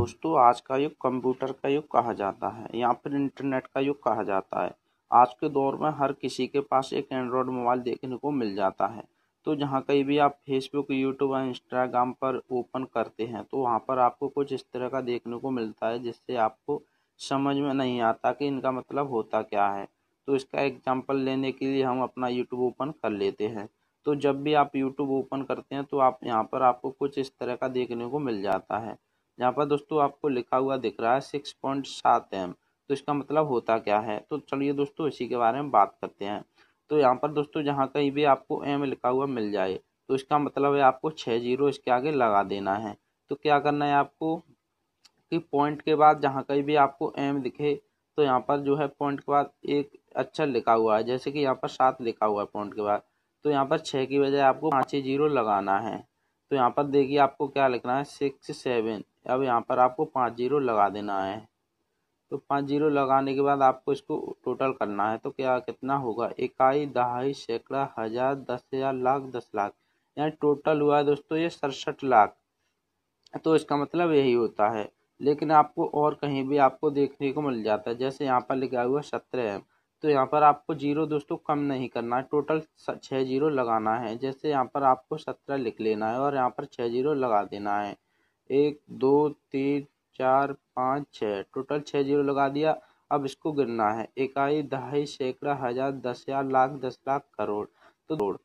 दोस्तों आज का युग कंप्यूटर का युग कहा जाता है या फिर इंटरनेट का युग कहा जाता है आज के दौर में हर किसी के पास एक एंड्रॉयड मोबाइल देखने को मिल जाता है तो जहाँ कहीं भी आप फेसबुक यूट्यूब और इंस्टाग्राम पर ओपन करते हैं तो वहाँ पर आपको कुछ इस तरह का देखने को मिलता है जिससे आपको समझ में नहीं आता कि इनका मतलब होता क्या है तो इसका एग्जाम्पल लेने के लिए हम अपना यूट्यूब ओपन कर लेते हैं तो जब भी आप यूट्यूब ओपन करते हैं तो आप यहाँ पर आपको कुछ इस तरह का देखने को मिल जाता है यहाँ पर दोस्तों आपको लिखा हुआ दिख रहा है सिक्स पॉइंट सात एम तो इसका मतलब होता क्या है तो चलिए दोस्तों इसी के बारे में बात करते हैं तो यहाँ पर दोस्तों जहाँ कहीं भी आपको एम लिखा हुआ मिल जाए तो इसका मतलब है आपको छः जीरो इसके आगे लगा देना है तो क्या करना है आपको कि पॉइंट के बाद जहाँ कहीं भी आपको एम दिखे तो यहाँ पर जो है पॉइंट के बाद एक अच्छा लिखा हुआ है जैसे कि यहाँ पर सात लिखा हुआ है पॉइंट के बाद तो यहाँ पर छः की बजाय आपको पाँच जीरो लगाना है तो यहाँ पर देखिए आपको क्या लिखना है सिक्स सेवन अब यहाँ पर आपको पाँच जीरो लगा देना है तो पाँच जीरो लगाने के बाद आपको इसको टोटल करना है तो क्या कितना होगा इकाई दहाई सैकड़ा हज़ार दस हज़ार लाख दस लाख यानी टोटल हुआ है दोस्तों ये सड़सठ लाख तो इसका मतलब यही होता है लेकिन आपको और कहीं भी आपको देखने को मिल जाता है जैसे यहाँ पर लिखा हुआ सत्रह एम तो यहाँ पर आपको जीरो दोस्तों कम नहीं करना है टोटल छः जीरो लगाना है जैसे यहाँ पर आपको सत्रह लिख लेना है और यहाँ पर छः जीरो लगा देना है एक दो तीन चार पाँच छः टोटल छः जीरो लगा दिया अब इसको गिनना है इकाई दहाई सैकड़ा हजार दस हजार लाख दस लाख करोड़ तो दौड़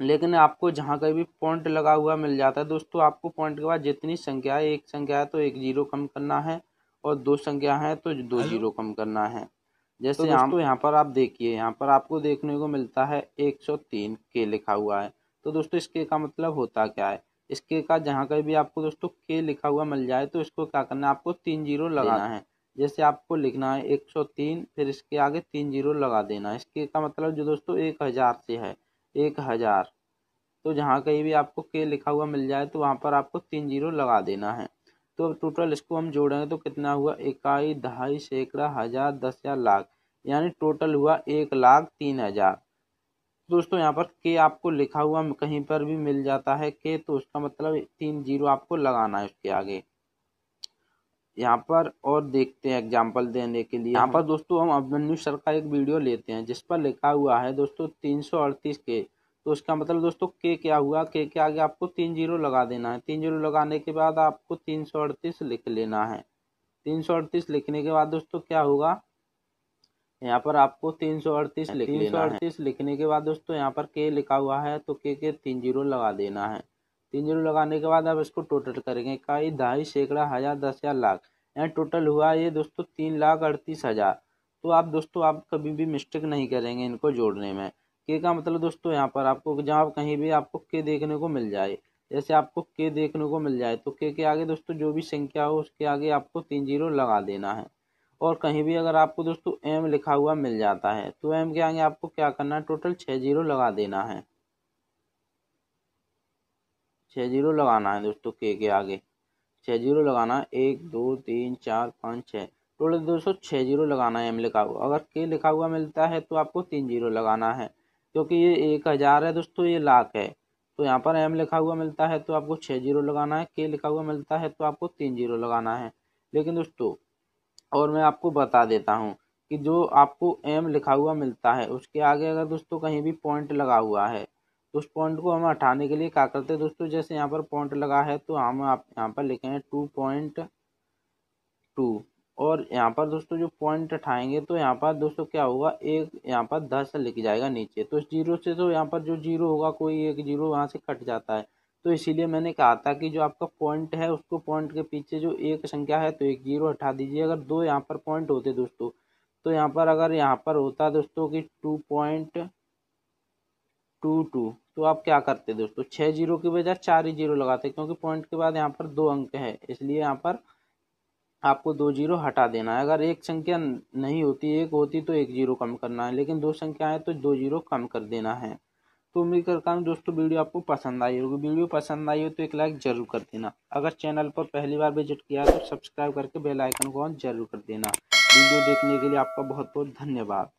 लेकिन आपको जहाँ कहीं भी पॉइंट लगा हुआ मिल जाता है दोस्तों आपको पॉइंट के बाद जितनी संख्या है एक संख्या है तो एक जीरो कम करना है और दो संख्या है तो दो जीरो कम करना है तो जैसे तो यहाँ यहाँ पर आप देखिए यहाँ पर आपको देखने को मिलता है एक सौ तीन के लिखा हुआ है तो दोस्तों इसके का मतलब होता क्या है इसके का जहाँ कहीं भी आपको दोस्तों के लिखा हुआ मिल जाए तो इसको क्या करना है आपको तीन जीरो लगाना है जैसे आपको लिखना है एक सौ तीन फिर इसके आगे तीन जीरो लगा देना है इसके का मतलब जो दोस्तों एक हज़ार से है एक हज़ार तो जहाँ कहीं भी आपको के लिखा हुआ मिल जाए तो वहाँ पर आपको तीन जीरो लगा देना है तो अब टोटल इसको हम जोड़ेंगे तो कितना हुआ इकाई ढाई सैकड़ा हज़ार दस हज़ार लाख यानी टोटल हुआ एक लाख तीन हज़ार दोस्तों यहाँ पर के आपको लिखा हुआ कहीं पर भी मिल जाता है के तो उसका मतलब तीन जीरो आपको लगाना है उसके आगे यहाँ पर और देखते हैं एग्जाम्पल देने के लिए यहाँ पर दोस्तों हम अभिमन्यु सर का एक वीडियो लेते हैं जिस पर लिखा हुआ है दोस्तों तीन सौ अड़तीस के तो उसका मतलब दोस्तों के क्या हुआ के के आगे आपको तीन जीरो लगा देना है तीन जीरो लगाने के बाद आपको तीन सौ अड़तीस लिख लेना है तीन सौ अड़तीस लिखने के बाद दोस्तों क्या होगा यहाँ पर आपको तीन सौ अड़तीस तीन सौ अड़तीस लिखने के बाद दोस्तों यहाँ पर के लिखा हुआ है तो के के तीन जीरो लगा देना है तीन जीरो लगाने के बाद आप इसको टोटल करेंगे इकाई ढाई सैकड़ा हजार दस हजार लाख यहाँ टोटल हुआ ये दोस्तों तीन लाख अड़तीस हजार तो आप दोस्तों आप कभी भी मिस्टेक नहीं करेंगे इनको जोड़ने में के का मतलब दोस्तों यहाँ पर आपको जहाँ कहीं भी आपको के देखने को मिल जाए जैसे आपको के देखने को मिल जाए तो के के आगे दोस्तों जो भी संख्या हो उसके आगे आपको तीन जीरो लगा देना है और कहीं भी अगर आपको दोस्तों एम लिखा हुआ मिल जाता है तो एम के आगे आपको क्या करना है टोटल छः जीरो लगा देना है छः जीरो लगाना है दोस्तों के के आगे छः जीरो लगाना है एक दो तीन चार पाँच छः टोटल दोस्तों छः जीरो लगाना है एम लिखा हुआ अगर के लिखा हुआ मिलता है तो आपको तीन जीरो लगाना है क्योंकि ये एक हज़ार है दोस्तों ये लाख है तो यहाँ पर एम लिखा हुआ मिलता है तो आपको छः जीरो लगाना है के लिखा हुआ मिलता है तो आपको तीन जीरो लगाना है लेकिन दोस्तों और मैं आपको बता देता हूँ कि जो आपको एम लिखा हुआ मिलता है उसके आगे अगर दोस्तों कहीं भी पॉइंट लगा हुआ है तो उस पॉइंट को हम हटाने के लिए क्या करते हैं दोस्तों जैसे यहाँ पर पॉइंट लगा है तो हम आप यहाँ पर लिखे हैं टू पॉइंट टू और यहाँ पर दोस्तों जो पॉइंट उठाएंगे तो यहाँ पर दोस्तों क्या होगा एक यहाँ पर दस लिख जाएगा नीचे तो इस जीरो से तो यहाँ पर जो जीरो होगा कोई एक जीरो वहाँ से कट जाता है तो इसीलिए मैंने कहा था कि जो आपका पॉइंट है उसको पॉइंट के पीछे जो एक संख्या है तो एक जीरो हटा दीजिए अगर दो यहाँ पर पॉइंट होते दोस्तों तो यहाँ पर अगर यहाँ पर होता दोस्तों कि टू पॉइंट टू टू तो आप क्या करते दोस्तों छः जीरो की बजाय चार ही जीरो लगाते क्योंकि पॉइंट के बाद यहाँ पर दो अंक है इसलिए यहाँ पर आपको दो जीरो हटा देना है अगर एक संख्या नहीं होती एक होती तो एक जीरो कम करना है लेकिन दो संख्या है तो दो जीरो कम कर देना है तो उम्मीद करता हूँ दोस्तों वीडियो आपको पसंद आई होगी वीडियो पसंद आई हो तो एक लाइक जरूर कर देना अगर चैनल पर पहली बार विजिट किया तो सब्सक्राइब करके बेल आइकन को ऑन जरूर कर देना वीडियो देखने के लिए आपका बहुत बहुत धन्यवाद